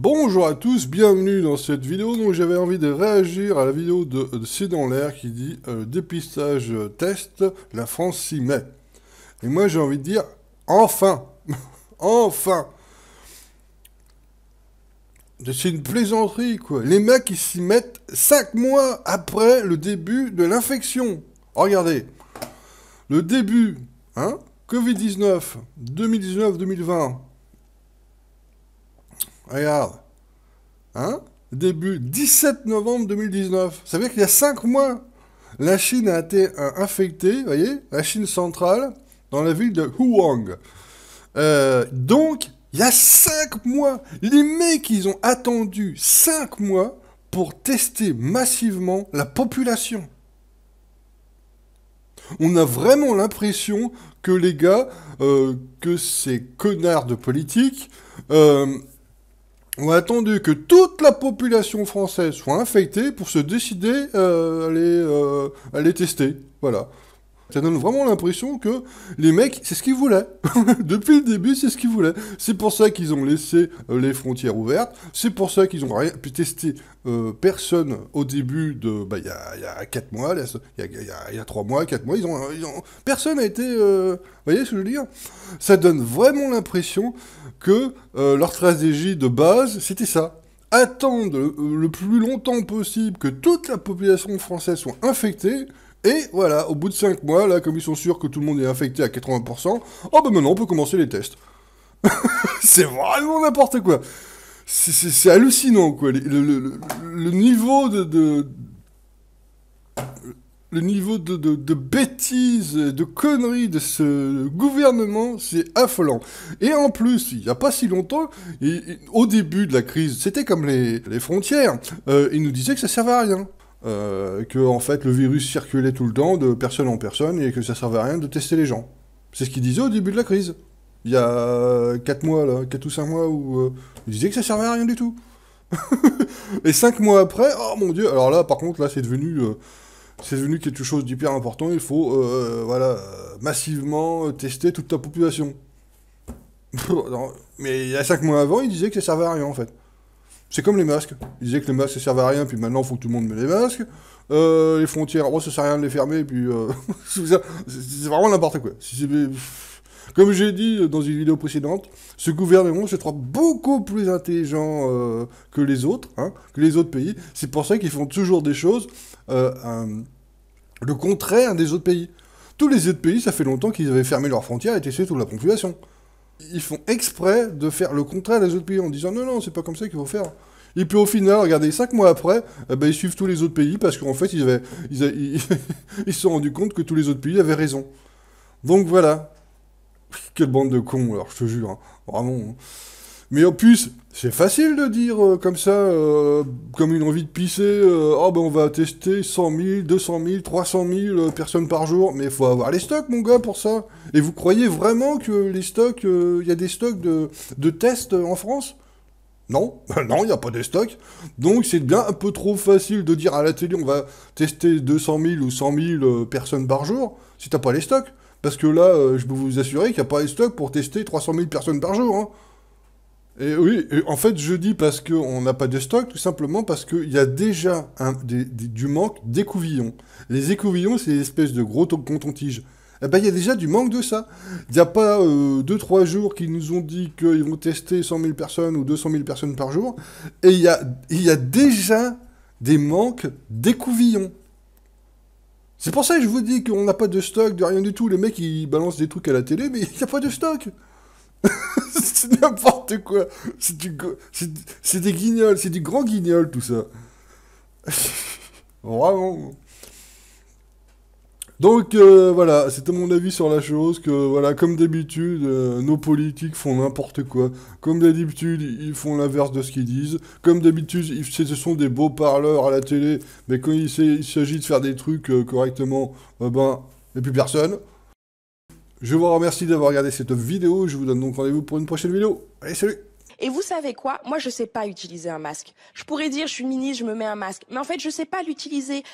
Bonjour à tous, bienvenue dans cette vidéo. Donc j'avais envie de réagir à la vidéo de, euh, C'est dans l'air qui dit euh, dépistage euh, test, la France s'y met. Et moi j'ai envie de dire enfin, enfin. C'est une plaisanterie quoi. Les mecs ils s'y mettent 5 mois après le début de l'infection. Oh, regardez, le début, hein, Covid-19, 2019-2020. Regarde. Hein Début 17 novembre 2019. Ça veut dire qu'il y a 5 mois, la Chine a été euh, infectée, vous voyez, la Chine centrale, dans la ville de Huang. Euh, donc, il y a 5 mois, les mecs, ils ont attendu 5 mois pour tester massivement la population. On a vraiment l'impression que les gars, euh, que ces connards de politique, a attendu que toute la population française soit infectée pour se décider euh, à, les, euh, à les tester. Voilà. Ça donne vraiment l'impression que les mecs, c'est ce qu'ils voulaient. Depuis le début, c'est ce qu'ils voulaient. C'est pour ça qu'ils ont laissé euh, les frontières ouvertes. C'est pour ça qu'ils ont rien pu tester euh, personne au début de. Il bah, y, a, 4 mois, il y, a, 3 mois, 4 mois. Ils ont, personne n'a été. Euh, vous voyez ce que je veux dire Ça donne vraiment l'impression que leur stratégie de base, c'était ça attendre le plus longtemps possible que toute la population française soit infectée et voilà, au bout de 5 mois, là, comme ils sont sûrs que tout le monde est infecté à 80%, oh ben maintenant on peut commencer les tests. c'est vraiment n'importe quoi. C'est hallucinant, quoi. Le, niveau de, Le niveau de, bêtises, de conneries de ce gouvernement, c'est affolant. Et en plus, il n'y a pas si longtemps, au début de la crise, c'était comme les, frontières, euh, ils nous disaient que ça servait à rien. Euh, que en fait le virus circulait tout le temps de personne en personne et que ça servait à rien de tester les gens. C'est ce qu'ils disaient au début de la crise. Il y a 4 mois, là, 4 ou 5 mois, où il euh, ils disaient que ça servait à rien du tout. et 5 mois après, oh mon dieu, alors là, par contre, là, c'est devenu, euh, devenu quelque chose d'hyper important. Il faut, voilà, massivement tester toute ta population. mais il y a 5 mois avant, ils disaient que ça servait à rien, en fait. C'est comme les masques. Ils disaient que les masques, ne servait à rien, puis maintenant, il faut que tout le monde mette les masques. Euh, les frontières, oh, ça sert à rien de les fermer, puis... Euh, c'est vraiment n'importe quoi. Comme j'ai dit euh, dans une vidéo précédente, ce gouvernement se trouve beaucoup plus intelligent que les autres, hein, que les autres pays. C'est pour ça qu'ils font toujours des choses le contraire des autres pays. Tous les autres pays, ça fait longtemps qu'ils avaient fermé leurs frontières et testé toute la population ils font exprès de faire le contraire des autres pays en disant non, non, c'est pas comme ça qu'il faut faire. Et puis au final, regardez, cinq mois après, eh ben, ils suivent tous les autres pays parce qu'en fait, ils, avaient, ils, se sont rendus compte que tous les autres pays avaient raison. Donc voilà. Quelle bande de cons, alors je te jure. Hein. Vraiment. Hein. Mais en plus, c'est facile de dire euh, comme ça, euh, comme une envie de pisser, Ah ben on va tester 100 000, 200 000, 300 000 personnes par jour, mais il faut avoir les stocks mon gars pour ça. Et vous croyez vraiment que les stocks, il y a des stocks de, tests en France non, non, il n'y a pas des stocks. Donc c'est bien un peu trop facile de dire à la télé on va tester 200 000 ou 100 000 personnes par jour si t'as pas les stocks. Parce que là, je peux vous assurer qu'il n'y a pas les stocks pour tester 300 000 personnes par jour. Hein. Et oui, en fait, je dis parce qu'on n'a pas de stock, tout simplement parce qu'il y a déjà du manque d'écouvillons. Les écouvillons, c'est l'espèce de gros coton-tige. Eh ben, il y a déjà du manque de ça. Il n'y a pas euh, deux, trois jours qu'ils nous ont dit qu'ils vont tester 100 000 personnes ou 200 000 personnes par jour. Et il y a, il y a déjà des manques d'écouvillons. C'est pour ça que je vous dis qu'on n'a pas de stock, de rien du tout. Les mecs, ils balancent des trucs à la télé, mais il n'y a pas de stock. c'est n'importe quoi. C'est du, c'est des guignols, c'est du grand guignol tout ça. Vraiment. Donc euh, voilà, c'était mon avis sur la chose que voilà, comme d'habitude, euh, nos politiques font n'importe quoi. Comme d'habitude, ils font l'inverse de ce qu'ils disent. Comme d'habitude, ce sont des beaux parleurs à la télé, mais quand il s'agit de faire des trucs euh, correctement, eh ben, et plus personne. Je vous remercie d'avoir regardé cette vidéo. Je vous donne donc rendez-vous pour une prochaine vidéo. Allez, salut et vous savez quoi Moi, je ne sais pas utiliser un masque. Je pourrais dire, je suis ministre, je me mets un masque. Mais en fait, je ne sais pas l'utiliser